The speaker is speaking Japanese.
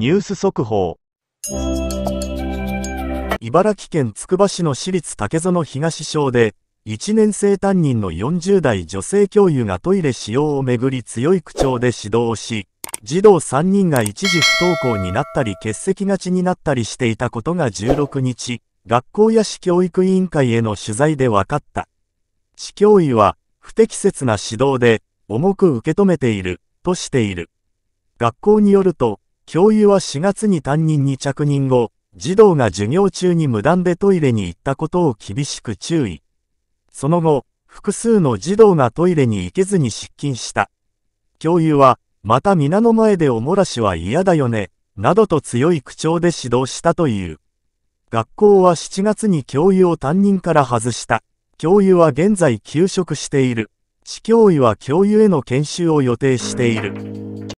ニュース速報茨城県つくば市の市立竹園東小で1年生担任の40代女性教諭がトイレ使用をめぐり強い口調で指導し児童3人が一時不登校になったり欠席がちになったりしていたことが16日学校や市教育委員会への取材で分かった市教諭は不適切な指導で重く受け止めているとしている学校によると教諭は4月に担任に着任後、児童が授業中に無断でトイレに行ったことを厳しく注意。その後、複数の児童がトイレに行けずに失禁した。教諭は、また皆の前でおもらしは嫌だよね、などと強い口調で指導したという。学校は7月に教諭を担任から外した。教諭は現在休職している。市教委は教諭への研修を予定している。